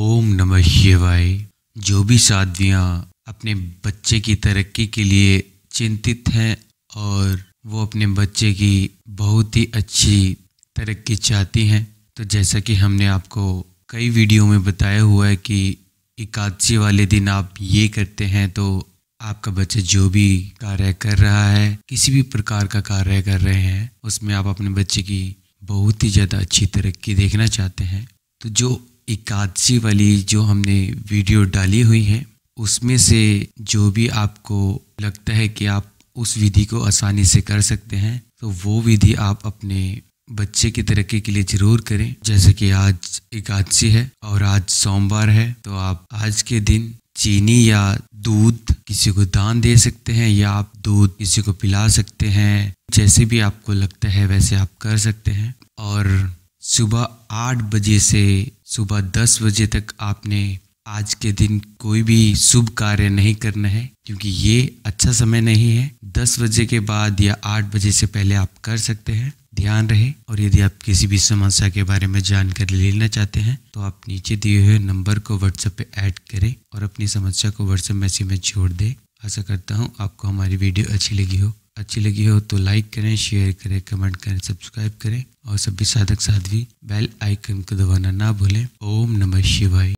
ओम नमः शिवाय जो भी साध्वियाँ अपने बच्चे की तरक्की के लिए चिंतित हैं और वो अपने बच्चे की बहुत ही अच्छी तरक्की चाहती हैं तो जैसा कि हमने आपको कई वीडियो में बताया हुआ है कि एकादशी वाले दिन आप ये करते हैं तो आपका बच्चा जो भी कार्य कर रहा है किसी भी प्रकार का कार्य कर रहे हैं उसमें आप अपने बच्चे की बहुत ही ज़्यादा अच्छी तरक्की देखना चाहते हैं तो जो एकादशी वाली जो हमने वीडियो डाली हुई है उसमें से जो भी आपको लगता है कि आप उस विधि को आसानी से कर सकते हैं तो वो विधि आप अपने बच्चे की तरक्की के लिए जरूर करें जैसे कि आज एकादशी है और आज सोमवार है तो आप आज के दिन चीनी या दूध किसी को दान दे सकते हैं या आप दूध किसी को पिला सकते हैं जैसे भी आपको लगता है वैसे आप कर सकते हैं और सुबह आठ बजे से सुबह दस बजे तक आपने आज के दिन कोई भी शुभ कार्य नहीं करना है क्योंकि ये अच्छा समय नहीं है दस बजे के बाद या आठ बजे से पहले आप कर सकते हैं ध्यान रहे और यदि आप किसी भी समस्या के बारे में जानकारी लेना चाहते हैं तो आप नीचे दिए हुए नंबर को व्हाट्सएप पे ऐड करें और अपनी समस्या को व्हाट्सएप मैसेज में छोड़ दें आशा करता हूँ आपको हमारी वीडियो अच्छी लगी हो अच्छी लगी हो तो लाइक करें शेयर करें कमेंट करें सब्सक्राइब करें और सभी साधक साध्वी बेल आइकन को दबाना ना भूलें ओम नमः शिवाय